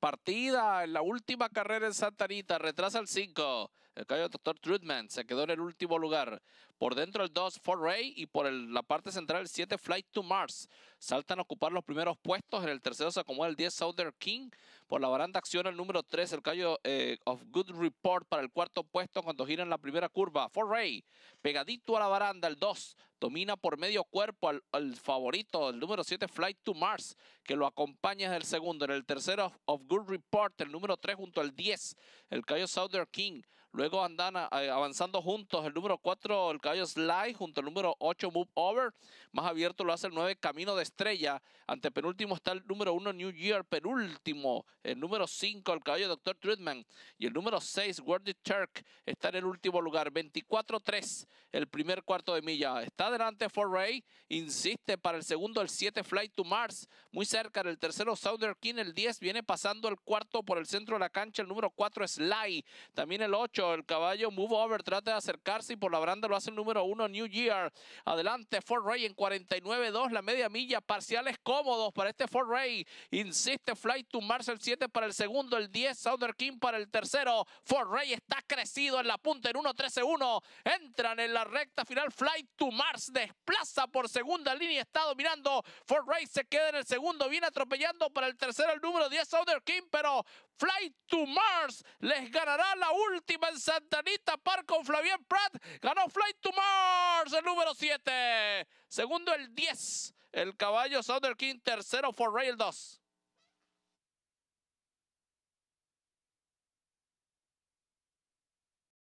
Partida en la última carrera en Santa Anita, retrasa el 5. El caballo Dr. Trudman se quedó en el último lugar. Por dentro el 2 Ray. y por la parte central el 7 Flight to Mars. Saltan a ocupar los primeros puestos. En el tercero se acomoda el 10 Southern King. Por la baranda acción el número 3 el callo eh, of Good Report para el cuarto puesto cuando gira en la primera curva. Ray. pegadito a la baranda el 2 domina por medio cuerpo al, favorito, el número 7, Flight to Mars, que lo acompaña en el segundo. En el tercero, Of Good Report, el número 3 junto al 10, el Cayo Southern King. Luego andan eh, avanzando juntos el número 4, el caballo Sly, junto al número 8, Move Over. Más abierto lo hace el 9, Camino de Estrella. Ante penúltimo está el número 1, New Year. Penúltimo, el número 5, el caballo Dr. Treatment. Y el número 6, Worthy Turk, está en el último lugar. 24-3, el primer cuarto de milla. Está delante Foray, insiste para el segundo, el 7, Flight to Mars. Muy cerca en el tercero, Southern King. El 10 viene pasando el cuarto por el centro de la cancha. El número 4, Sly. También el 8. El caballo Move Over trata de acercarse y por la branda lo hace el número uno New Year. Adelante Fort Ray en 49.2 La media milla. Parciales cómodos para este Fort Ray. Insiste Flight to Mars el 7 para el segundo. El 10 Sounder King para el tercero. Fort Ray está crecido en la punta en 1-13-1. Entran en la recta final. Flight to Mars desplaza por segunda línea. Está dominando. Fort Ray se queda en el segundo. Viene atropellando para el tercero el número 10 Sounder King. Pero Flight to Mars les ganará la última Santanita Park con Flavien Pratt. Ganó Flight to Mars, el número 7. Segundo, el 10. El caballo Sounder King. Tercero, For Rail 2.